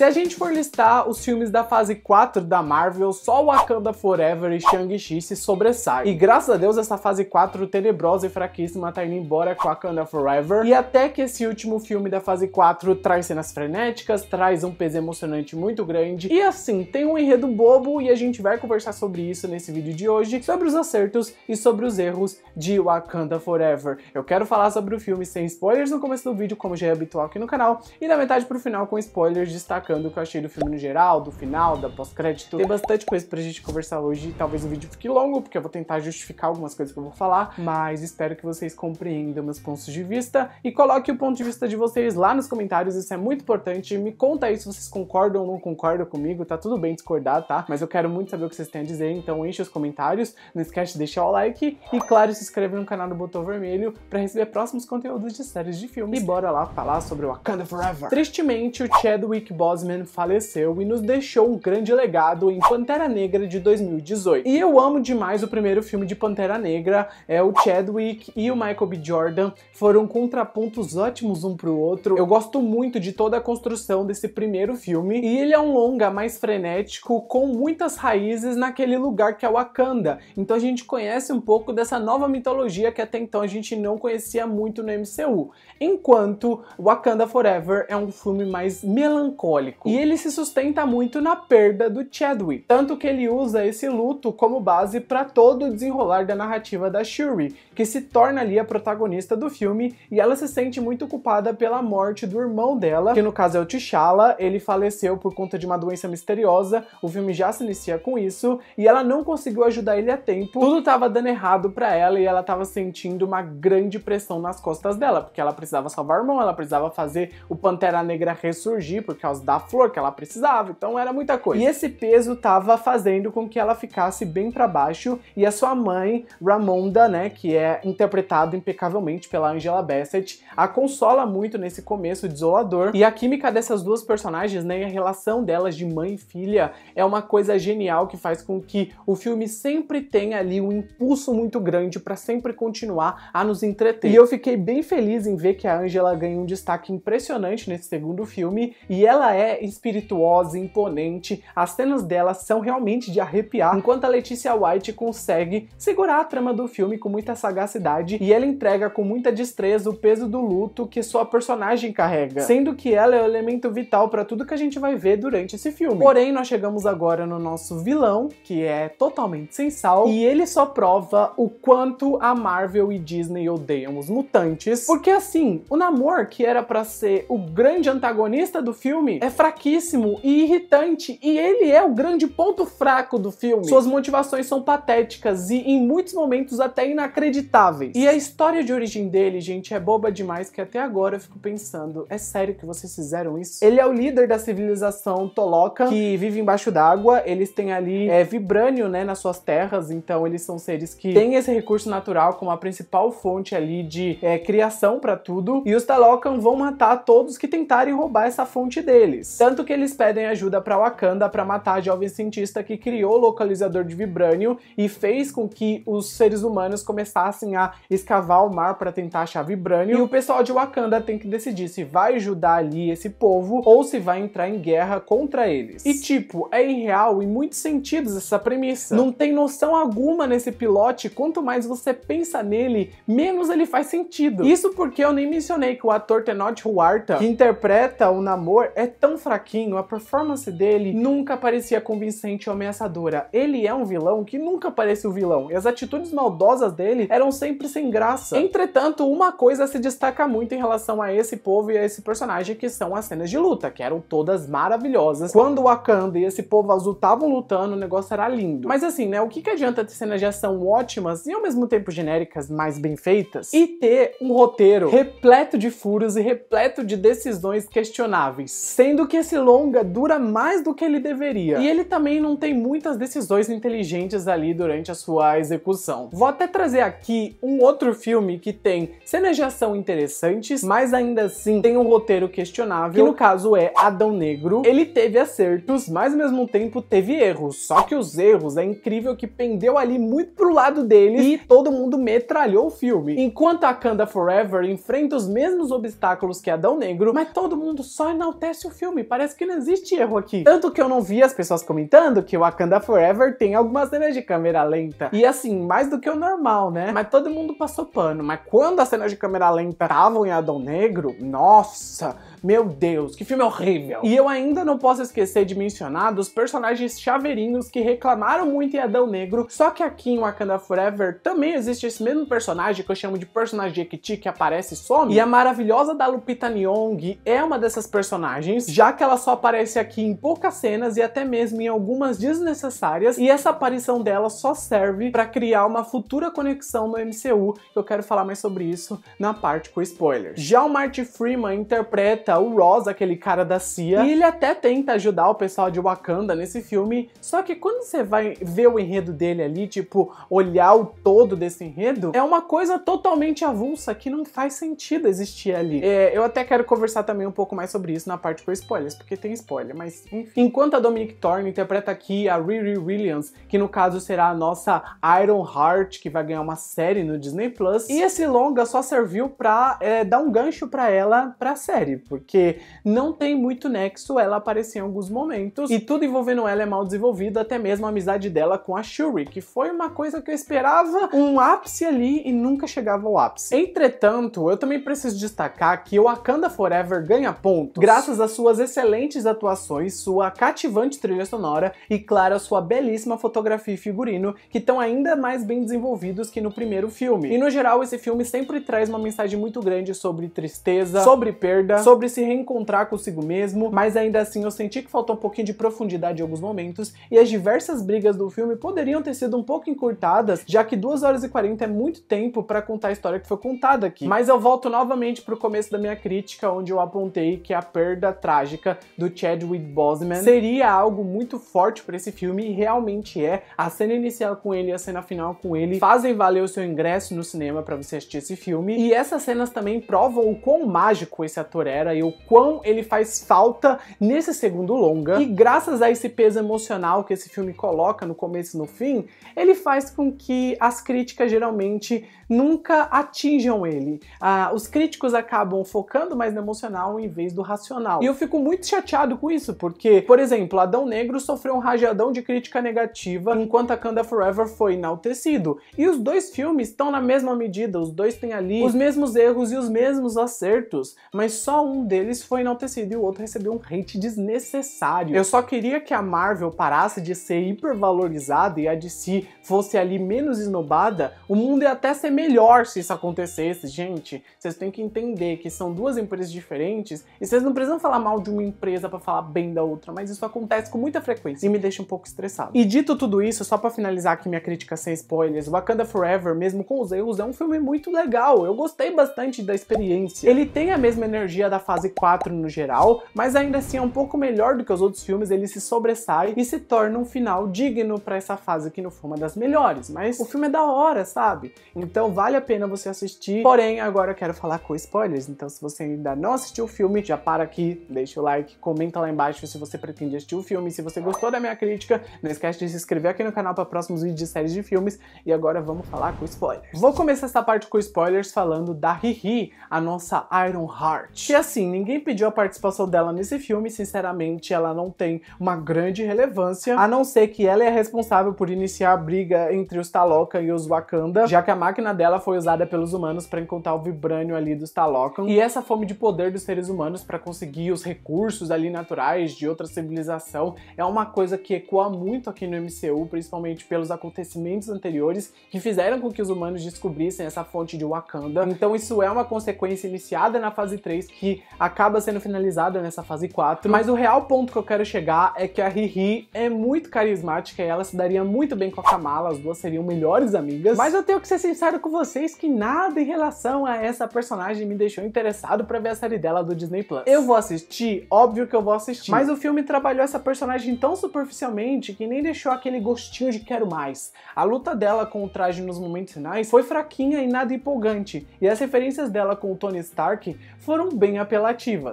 Se a gente for listar os filmes da fase 4 da Marvel, só Wakanda Forever e Shang-Chi se sobressaem. E graças a Deus essa fase 4 tenebrosa e fraquíssima tá indo embora com Wakanda Forever. E até que esse último filme da fase 4 traz cenas frenéticas, traz um peso emocionante muito grande. E assim, tem um enredo bobo e a gente vai conversar sobre isso nesse vídeo de hoje, sobre os acertos e sobre os erros de Wakanda Forever. Eu quero falar sobre o filme sem spoilers no começo do vídeo, como já é habitual aqui no canal, e da metade pro final com spoilers destacados destacando o que eu achei do filme no geral, do final, da pós-crédito. Tem bastante coisa pra gente conversar hoje. Talvez o vídeo fique longo, porque eu vou tentar justificar algumas coisas que eu vou falar, mas espero que vocês compreendam meus pontos de vista e coloque o ponto de vista de vocês lá nos comentários, isso é muito importante. Me conta aí se vocês concordam ou não concordam comigo, tá tudo bem discordar, tá? Mas eu quero muito saber o que vocês têm a dizer, então enche os comentários, não esquece de deixar o like e, claro, se inscreve no canal do Botão Vermelho para receber próximos conteúdos de séries de filmes. E bora lá falar sobre Wakanda Forever. Tristemente, o Chadwick Boseman Brosnan faleceu e nos deixou um grande legado em Pantera Negra de 2018. E eu amo demais o primeiro filme de Pantera Negra, é o Chadwick e o Michael B. Jordan foram contrapontos ótimos um pro outro. Eu gosto muito de toda a construção desse primeiro filme e ele é um longa mais frenético com muitas raízes naquele lugar que é Wakanda. Então a gente conhece um pouco dessa nova mitologia que até então a gente não conhecia muito no MCU. Enquanto Wakanda Forever é um filme mais melancólico e ele se sustenta muito na perda do Chadwick, tanto que ele usa esse luto como base para todo o desenrolar da narrativa da Shuri, que se torna ali a protagonista do filme e ela se sente muito culpada pela morte do irmão dela, que no caso é o T'Challa, ele faleceu por conta de uma doença misteriosa, o filme já se inicia com isso e ela não conseguiu ajudar ele a tempo. Tudo tava dando errado para ela e ela tava sentindo uma grande pressão nas costas dela, porque ela precisava salvar o irmão, ela precisava fazer o Pantera Negra ressurgir por causa da flor que ela precisava, então era muita coisa. E esse peso estava fazendo com que ela ficasse bem para baixo e a sua mãe, Ramonda, né, que é interpretada impecavelmente pela Angela Bassett, a consola muito nesse começo desolador. E a química dessas duas personagens, né, e a relação delas de mãe e filha é uma coisa genial que faz com que o filme sempre tenha ali um impulso muito grande para sempre continuar a nos entreter. E eu fiquei bem feliz em ver que a Angela ganhou um destaque impressionante nesse segundo filme e ela é é espirituosa, imponente, as cenas dela são realmente de arrepiar, enquanto a Letícia White consegue segurar a trama do filme com muita sagacidade e ela entrega com muita destreza o peso do luto que sua personagem carrega, sendo que ela é o elemento vital para tudo que a gente vai ver durante esse filme. Porém, nós chegamos agora no nosso vilão, que é totalmente sem sal, e ele só prova o quanto a Marvel e Disney odeiam os mutantes, porque assim, o Namor, que era para ser o grande antagonista do filme, é é fraquíssimo e irritante, e ele é o grande ponto fraco do filme. Suas motivações são patéticas e, em muitos momentos, até inacreditáveis. E a história de origem dele, gente, é boba demais que até agora eu fico pensando: é sério que vocês fizeram isso? Ele é o líder da civilização Toloca, que vive embaixo d'água, eles têm ali é, vibrânio, né, nas suas terras, então eles são seres que têm esse recurso natural como a principal fonte ali de é, criação para tudo, e os Talocan vão matar todos que tentarem roubar essa fonte dele deles. Tanto que eles pedem ajuda para Wakanda para matar a jovem cientista que criou o localizador de vibrânio e fez com que os seres humanos começassem a escavar o mar para tentar achar vibrânio. E o pessoal de Wakanda tem que decidir se vai ajudar ali esse povo ou se vai entrar em guerra contra eles. E tipo, é irreal em muitos sentidos essa premissa. Não tem noção alguma nesse pilote, quanto mais você pensa nele, menos ele faz sentido. Isso porque eu nem mencionei que o ator Tenoch Huerta, que interpreta o Namor, é tão tão fraquinho, a performance dele nunca parecia convincente ou ameaçadora. Ele é um vilão que nunca parece o um vilão, e as atitudes maldosas dele eram sempre sem graça. Entretanto, uma coisa se destaca muito em relação a esse povo e a esse personagem, que são as cenas de luta, que eram todas maravilhosas. Quando o Wakanda e esse povo azul estavam lutando, o negócio era lindo. Mas assim, né, o que, que adianta ter cenas de ação ótimas e ao mesmo tempo genéricas mas bem feitas e ter um roteiro repleto de furos e repleto de decisões questionáveis, sendo sendo que esse longa dura mais do que ele deveria. E ele também não tem muitas decisões inteligentes ali durante a sua execução. Vou até trazer aqui um outro filme que tem cenas de ação interessantes, mas ainda assim tem um roteiro questionável, que no caso é Adão Negro. Ele teve acertos, mas ao mesmo tempo teve erros. Só que os erros, é incrível que pendeu ali muito pro lado dele e todo mundo metralhou o filme. Enquanto a Kanda Forever enfrenta os mesmos obstáculos que Adão Negro, mas todo mundo só enaltece o filme filme, parece que não existe erro aqui. Tanto que eu não vi as pessoas comentando que o Wakanda Forever tem algumas cenas de câmera lenta. E assim, mais do que o normal, né? Mas todo mundo passou pano. Mas quando as cenas de câmera lenta estavam em Adão Negro, nossa meu Deus, que filme horrível! E eu ainda não posso esquecer de mencionar dos personagens chaveirinhos que reclamaram muito em Adão Negro, só que aqui em Wakanda Forever também existe esse mesmo personagem que eu chamo de personagem Ekiti, que aparece e some, e a maravilhosa da Lupita Nyong é uma dessas personagens, já que ela só aparece aqui em poucas cenas e até mesmo em algumas desnecessárias, e essa aparição dela só serve para criar uma futura conexão no MCU, que eu quero falar mais sobre isso na parte com spoilers. Já o Marty Freeman interpreta o Ross, aquele cara da CIA, e ele até tenta ajudar o pessoal de Wakanda nesse filme, só que quando você vai ver o enredo dele ali, tipo, olhar o todo desse enredo, é uma coisa totalmente avulsa que não faz sentido existir ali. É, eu até quero conversar também um pouco mais sobre isso na parte com spoilers, porque tem spoiler, mas enfim. Enquanto a Dominic Thorne interpreta aqui a Riri Williams, que no caso será a nossa Iron Heart, que vai ganhar uma série no Disney Plus, e esse longa só serviu pra é, dar um gancho para ela pra série, porque porque não tem muito nexo ela aparecer em alguns momentos, e tudo envolvendo ela é mal desenvolvido, até mesmo a amizade dela com a Shuri, que foi uma coisa que eu esperava um ápice ali e nunca chegava ao ápice. Entretanto, eu também preciso destacar que o Wakanda Forever ganha pontos graças às suas excelentes atuações, sua cativante trilha sonora e, claro, a sua belíssima fotografia e figurino, que estão ainda mais bem desenvolvidos que no primeiro filme. E no geral, esse filme sempre traz uma mensagem muito grande sobre tristeza, sobre perda, sobre se reencontrar consigo mesmo, mas ainda assim eu senti que faltou um pouquinho de profundidade em alguns momentos e as diversas brigas do filme poderiam ter sido um pouco encurtadas, já que 2 horas e 40 é muito tempo para contar a história que foi contada aqui. Mas eu volto novamente pro começo da minha crítica, onde eu apontei que a perda trágica do Chadwick Boseman seria algo muito forte para esse filme e realmente é. A cena inicial com ele e a cena final com ele fazem valer o seu ingresso no cinema para você assistir esse filme. E essas cenas também provam o quão mágico esse ator era o quão ele faz falta nesse segundo longa. E graças a esse peso emocional que esse filme coloca no começo e no fim, ele faz com que as críticas geralmente nunca atinjam ele. Ah, os críticos acabam focando mais no emocional em vez do racional. E eu fico muito chateado com isso, porque, por exemplo, Adão Negro sofreu um rajadão de crítica negativa, enquanto a Kanda Forever foi enaltecido. E os dois filmes estão na mesma medida, os dois têm ali os mesmos erros e os mesmos acertos, mas só um deles foi enaltecido e o outro recebeu um hate desnecessário. Eu só queria que a Marvel parasse de ser hipervalorizada e a DC fosse ali menos esnobada, o mundo ia até ser melhor se isso acontecesse. Gente, vocês têm que entender que são duas empresas diferentes e vocês não precisam falar mal de uma empresa para falar bem da outra, mas isso acontece com muita frequência e me deixa um pouco estressado. E dito tudo isso, só para finalizar aqui minha crítica sem spoilers, Wakanda Forever, mesmo com os erros, é um filme muito legal. Eu gostei bastante da experiência. Ele tem a mesma energia da fase Fase 4 no geral, mas ainda assim é um pouco melhor do que os outros filmes, ele se sobressai e se torna um final digno para essa fase que não foi é uma das melhores, mas o filme é da hora, sabe? Então vale a pena você assistir, porém agora eu quero falar com spoilers, então se você ainda não assistiu o filme, já para aqui, deixa o like, comenta lá embaixo se você pretende assistir o filme, se você gostou da minha crítica, não esquece de se inscrever aqui no canal para próximos vídeos de séries de filmes, e agora vamos falar com spoilers. Vou começar essa parte com spoilers falando da Hihi, a nossa Iron Heart. E assim, assim, ninguém pediu a participação dela nesse filme, sinceramente, ela não tem uma grande relevância, a não ser que ela é responsável por iniciar a briga entre os Talokan e os Wakanda, já que a máquina dela foi usada pelos humanos para encontrar o vibrânio ali dos Talokan. e essa fome de poder dos seres humanos para conseguir os recursos ali naturais de outra civilização é uma coisa que ecoa muito aqui no MCU, principalmente pelos acontecimentos anteriores que fizeram com que os humanos descobrissem essa fonte de Wakanda. Então isso é uma consequência iniciada na fase 3 que acaba sendo finalizada nessa fase 4. Mas o real ponto que eu quero chegar é que a Riri é muito carismática e ela se daria muito bem com a Kamala, as duas seriam melhores amigas. Mas eu tenho que ser sincero com vocês que nada em relação a essa personagem me deixou interessado para ver a série dela do Disney Plus. Eu vou assistir, óbvio que eu vou assistir, mas o filme trabalhou essa personagem tão superficialmente que nem deixou aquele gostinho de quero mais. A luta dela com o traje nos momentos finais foi fraquinha e nada empolgante, e as referências dela com o Tony Stark foram bem apeladas.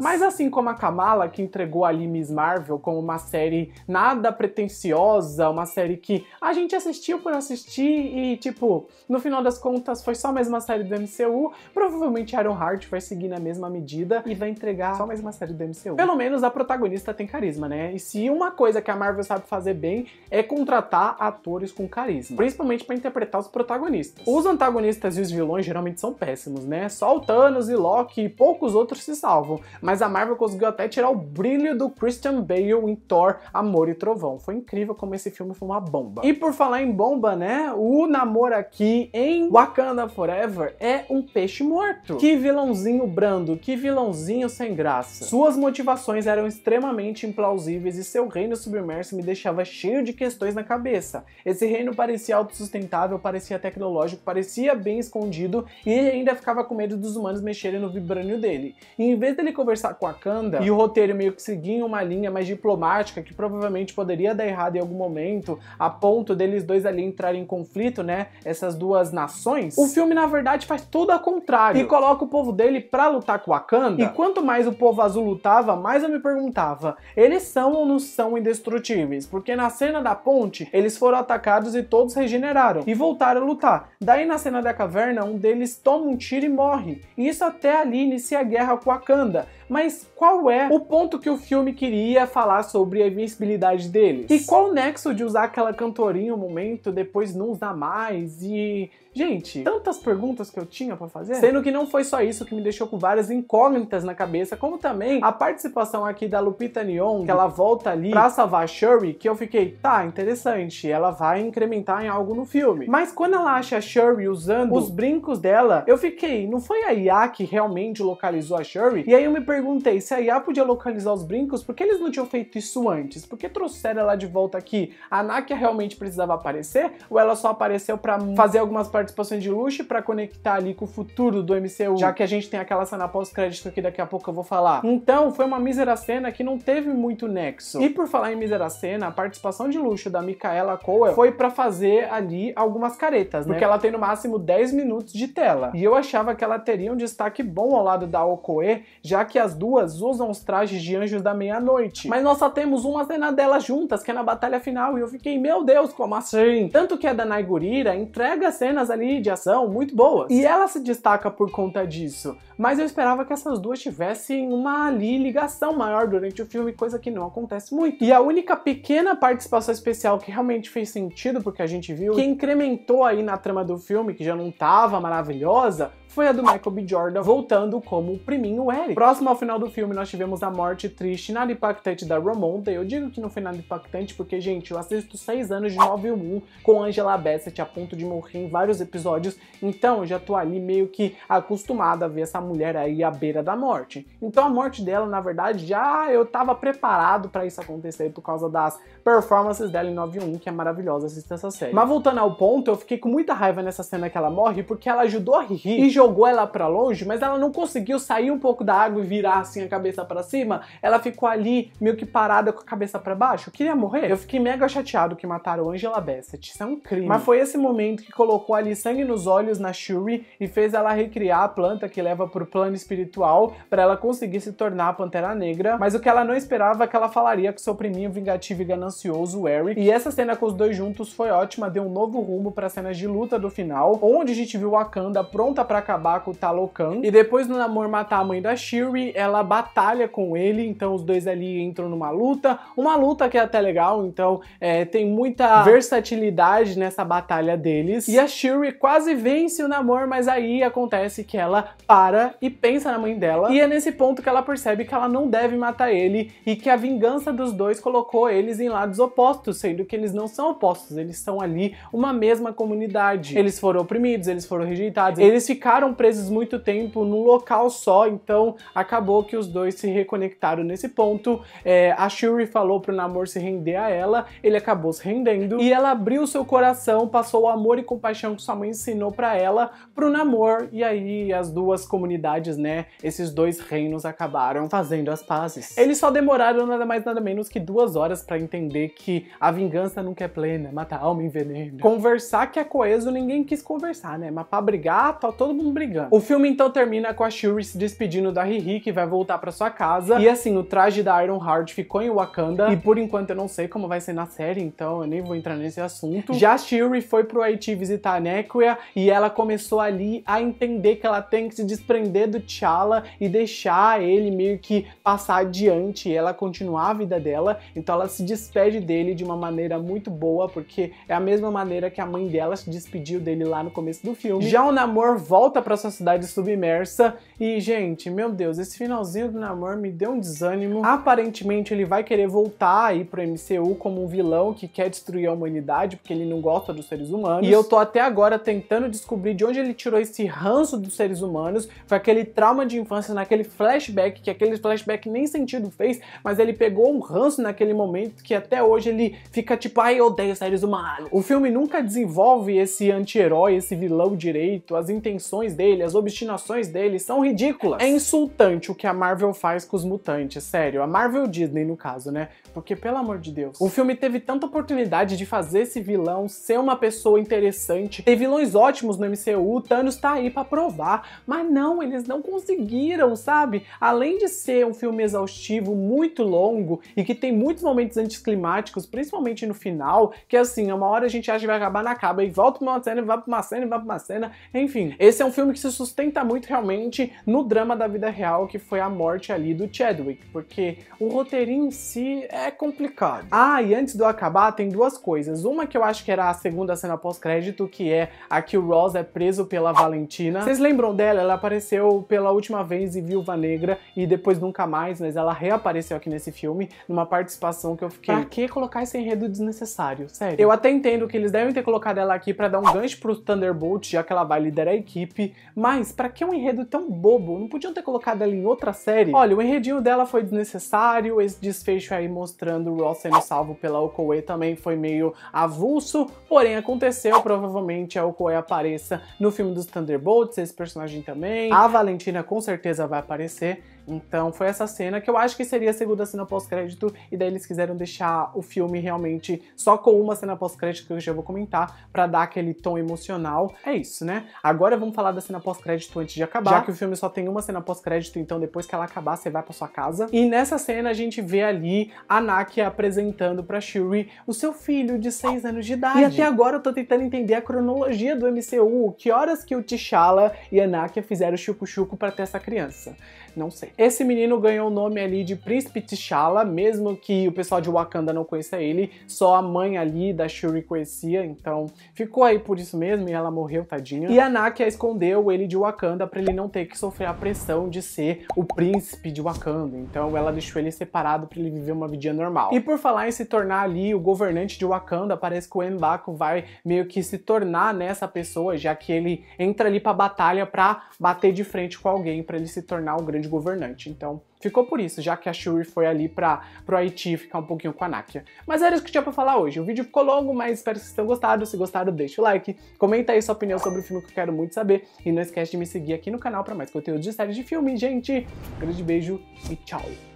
Mas assim como a Kamala, que entregou ali Miss Marvel como uma série nada pretensiosa, uma série que a gente assistiu por assistir e, tipo, no final das contas foi só mais uma série do MCU, provavelmente Iron Heart vai seguir na mesma medida e vai entregar só mais uma série do MCU. Pelo menos a protagonista tem carisma, né? E se uma coisa que a Marvel sabe fazer bem é contratar atores com carisma, principalmente para interpretar os protagonistas. Os antagonistas e os vilões geralmente são péssimos, né? Só o Thanos e Loki e poucos outros se salvam alvo, mas a Marvel conseguiu até tirar o brilho do Christian Bale em Thor, Amor e Trovão. Foi incrível como esse filme foi uma bomba. E por falar em bomba, né, o namoro aqui em Wakanda Forever é um peixe morto. Que vilãozinho brando, que vilãozinho sem graça. Suas motivações eram extremamente implausíveis e seu reino submerso me deixava cheio de questões na cabeça. Esse reino parecia autossustentável, parecia tecnológico, parecia bem escondido e ainda ficava com medo dos humanos mexerem no vibrânio dele. E em vez dele conversar com a Kanda e o roteiro meio que seguir uma linha mais diplomática, que provavelmente poderia dar errado em algum momento, a ponto deles dois ali entrarem em conflito, né? Essas duas nações. O filme, na verdade, faz tudo ao contrário e coloca o povo dele pra lutar com a Kanda. E quanto mais o povo azul lutava, mais eu me perguntava: eles são ou não são indestrutíveis? Porque na cena da ponte, eles foram atacados e todos regeneraram e voltaram a lutar. Daí, na cena da caverna, um deles toma um tiro e morre. E isso até ali inicia a guerra com a Kanda propaganda. Mas qual é o ponto que o filme queria falar sobre a invencibilidade deles? E qual o nexo de usar aquela cantorinha um momento, depois não usar mais e Gente, tantas perguntas que eu tinha para fazer. Sendo que não foi só isso que me deixou com várias incógnitas na cabeça, como também a participação aqui da Lupita Nyong, que ela volta ali pra salvar a Shuri, que eu fiquei, tá, interessante, ela vai incrementar em algo no filme. Mas quando ela acha a Shuri usando os brincos dela, eu fiquei, não foi a IA que realmente localizou a Shuri? E aí eu me perguntei perguntei se a IA podia localizar os brincos, por que eles não tinham feito isso antes? Por que trouxeram ela de volta aqui? A Nakia realmente precisava aparecer? Ou ela só apareceu para fazer algumas participações de luxo para conectar ali com o futuro do MCU? Já que a gente tem aquela cena pós-crédito que daqui a pouco eu vou falar. Então, foi uma mísera cena que não teve muito nexo. E por falar em mísera cena, a participação de luxo da Micaela Coel foi para fazer ali algumas caretas, né? Porque ela tem no máximo 10 minutos de tela. E eu achava que ela teria um destaque bom ao lado da Okoe, já que a as duas usam os trajes de anjos da meia-noite. Mas nós só temos uma cena delas juntas, que é na batalha final, e eu fiquei, meu Deus, como assim? Tanto que a Danai Gurira entrega cenas ali de ação muito boas. E ela se destaca por conta disso. Mas eu esperava que essas duas tivessem uma ali ligação maior durante o filme, coisa que não acontece muito. E a única pequena participação especial que realmente fez sentido porque a gente viu, que incrementou aí na trama do filme, que já não tava maravilhosa, foi a do Michael B. Jordan voltando como o priminho Eric. Próximo ao final do filme, nós tivemos a morte triste e nada impactante da Ramonda. Eu digo que não foi nada impactante porque, gente, eu assisto seis anos de 9-1 com Angela Bassett a ponto de morrer em vários episódios, então eu já tô ali meio que acostumada a ver essa mulher aí à beira da morte. Então a morte dela, na verdade, já eu tava preparado para isso acontecer por causa das performances dela em 9-1, que é maravilhosa assistir essa série. Mas voltando ao ponto, eu fiquei com muita raiva nessa cena que ela morre porque ela ajudou a Riri jogou ela para longe, mas ela não conseguiu sair um pouco da água e virar assim a cabeça para cima. Ela ficou ali meio que parada com a cabeça para baixo. Eu queria morrer. Eu fiquei mega chateado que mataram Angela Bassett. Isso é um crime. Mas foi esse momento que colocou ali sangue nos olhos na Shuri e fez ela recriar a planta que leva pro plano espiritual para ela conseguir se tornar a Pantera Negra. Mas o que ela não esperava é que ela falaria com seu priminho vingativo e ganancioso, Eric. E essa cena com os dois juntos foi ótima, deu um novo rumo para cenas de luta do final, onde a gente viu Wakanda pronta para acabar com o Talocan. Uhum. E depois no Namor matar a mãe da Shirley. ela batalha com ele, então os dois ali entram numa luta, uma luta que é até legal, então é, tem muita versatilidade nessa batalha deles. E a Shirley quase vence o Namor, mas aí acontece que ela para e pensa na mãe dela, e é nesse ponto que ela percebe que ela não deve matar ele e que a vingança dos dois colocou eles em lados opostos, sendo que eles não são opostos, eles são ali uma mesma comunidade. Eles foram oprimidos, eles foram rejeitados, eles ficaram ficaram presos muito tempo num local só, então acabou que os dois se reconectaram nesse ponto. É, a Shuri falou pro Namor se render a ela, ele acabou se rendendo e ela abriu seu coração, passou o amor e compaixão que sua mãe ensinou para ela pro Namor e aí as duas comunidades, né, esses dois reinos acabaram fazendo as pazes. Eles só demoraram nada mais nada menos que duas horas para entender que a vingança nunca é plena, mata alma alma veneno. Conversar que é coeso ninguém quis conversar, né, mas pra brigar tá todo mundo brigando. O filme então termina com a Shuri se despedindo da Riri, que vai voltar para sua casa. E assim, o traje da Ironheart ficou em Wakanda. E por enquanto eu não sei como vai ser na série, então eu nem vou entrar nesse assunto. Já a Shuri foi pro Haiti visitar a Nequia e ela começou ali a entender que ela tem que se desprender do T'Challa e deixar ele meio que passar adiante e ela continuar a vida dela. Então ela se despede dele de uma maneira muito boa, porque é a mesma maneira que a mãe dela se despediu dele lá no começo do filme. Já o Namor volta volta para sua cidade submersa. E, gente, meu Deus, esse finalzinho do namoro me deu um desânimo. Aparentemente, ele vai querer voltar aí pro MCU como um vilão que quer destruir a humanidade, porque ele não gosta dos seres humanos. E eu tô até agora tentando descobrir de onde ele tirou esse ranço dos seres humanos. Foi aquele trauma de infância, naquele flashback, que aquele flashback nem sentido fez, mas ele pegou um ranço naquele momento que até hoje ele fica tipo, ai, eu odeio seres humanos. O filme nunca desenvolve esse anti-herói, esse vilão direito, as intenções reclamações dele, as obstinações dele são ridículas. É insultante o que a Marvel faz com os mutantes, sério. A Marvel Disney, no caso, né? Porque, pelo amor de Deus, o filme teve tanta oportunidade de fazer esse vilão ser uma pessoa interessante, Tem vilões ótimos no MCU, o Thanos tá aí pra provar, mas não, eles não conseguiram, sabe? Além de ser um filme exaustivo, muito longo e que tem muitos momentos anticlimáticos, principalmente no final, que assim, uma hora a gente acha que vai acabar, não acaba, e volta pra uma cena, e vai pra uma cena, e vai pra uma cena, enfim. Esse é um filme que se sustenta muito realmente no drama da vida real, que foi a morte ali do Chadwick, porque o roteirinho em si é complicado. Ah, e antes de eu acabar, tem duas coisas. Uma que eu acho que era a segunda cena pós-crédito, que é a que o Ross é preso pela Valentina. Vocês lembram dela? Ela apareceu pela última vez em Viúva Negra e depois nunca mais, mas ela reapareceu aqui nesse filme, numa participação que eu fiquei. Pra que colocar esse enredo desnecessário? Sério. Eu até entendo que eles devem ter colocado ela aqui para dar um gancho pro Thunderbolt, já que ela vai liderar a equipe, mas para que um enredo tão bobo? Não podiam ter colocado ela em outra série? Olha, o enredinho dela foi desnecessário, esse desfecho aí mostrando o Ross sendo salvo pela Okoe também foi meio avulso, porém aconteceu, provavelmente a Okoe apareça no filme dos Thunderbolts, esse personagem também. A Valentina com certeza vai aparecer, então foi essa cena que eu acho que seria a segunda cena pós-crédito, e daí eles quiseram deixar o filme realmente só com uma cena pós-crédito que eu já vou comentar, para dar aquele tom emocional. É isso, né? Agora vamos falar da cena pós-crédito antes de acabar, já que o filme só tem uma cena pós-crédito, então depois que ela acabar, você vai para sua casa. E nessa cena a gente vê ali a Nakia apresentando para Shuri o seu filho de 6 anos de idade. E até agora eu tô tentando entender a cronologia do MCU, que horas que o T'Challa e a Nakia fizeram chuco chuco para ter essa criança não sei. Esse menino ganhou o nome ali de Príncipe T'Challa, mesmo que o pessoal de Wakanda não conheça ele, só a mãe ali da Shuri conhecia, então ficou aí por isso mesmo e ela morreu, tadinha. E a Nakia escondeu ele de Wakanda para ele não ter que sofrer a pressão de ser o príncipe de Wakanda, então ela deixou ele separado para ele viver uma vida normal. E por falar em se tornar ali o governante de Wakanda, parece que o M'Baku vai meio que se tornar nessa pessoa, já que ele entra ali pra batalha pra bater de frente com alguém, para ele se tornar o grande grande governante. Então ficou por isso, já que a Shuri foi ali para pro Haiti ficar um pouquinho com a Nakia. Mas era isso que tinha para falar hoje. O vídeo ficou longo, mas espero que vocês tenham gostado. Se gostaram, deixa o like, comenta aí sua opinião sobre o filme que eu quero muito saber e não esquece de me seguir aqui no canal para mais conteúdo de séries de filme. Gente, um grande beijo e tchau.